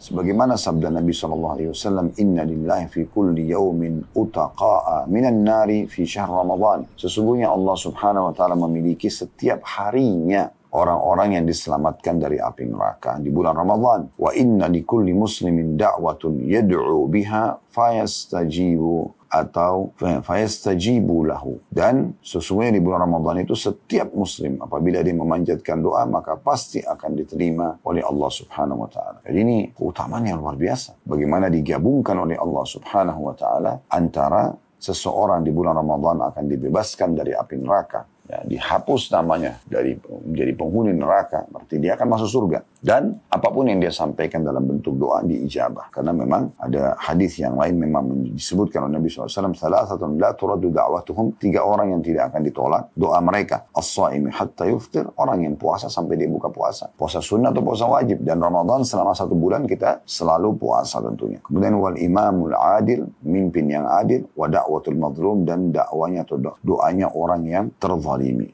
Sebagaimana sabda Nabi alaihi wasallam Inna lillahi fi kulli yawmin utaqa'a minan nari fi syahr Ramadan. Sesungguhnya Allah subhanahu wa ta'ala memiliki setiap harinya orang-orang yang diselamatkan dari api neraka di bulan Ramadan. Wa inna li kulli muslimin da'watun yad'u biha fayastajibu atau fayastajibu lahu. Dan sesuai di bulan Ramadan itu setiap muslim apabila dia memanjatkan doa maka pasti akan diterima oleh Allah Subhanahu wa taala. Jadi ini keutamaan yang luar biasa. Bagaimana digabungkan oleh Allah Subhanahu wa taala antara seseorang di bulan Ramadan akan dibebaskan dari api neraka, ya, dihapus namanya dari menjadi penghuni neraka mati, dia akan masuk surga. Dan apapun yang dia sampaikan dalam bentuk doa diijabah. Karena memang ada hadis yang lain memang disebutkan oleh Nabi SAW. Salah satu la turadu da'watuhum. Tiga orang yang tidak akan ditolak doa mereka. As-sa'imi hatta yuftir. Orang yang puasa sampai dia buka puasa. Puasa sunnah atau puasa wajib. Dan Ramadan selama satu bulan kita selalu puasa tentunya. Kemudian wal imamul adil. Mimpin yang adil. Wa da'watul madlum. Dan dakwanya atau doanya orang yang terzalimi.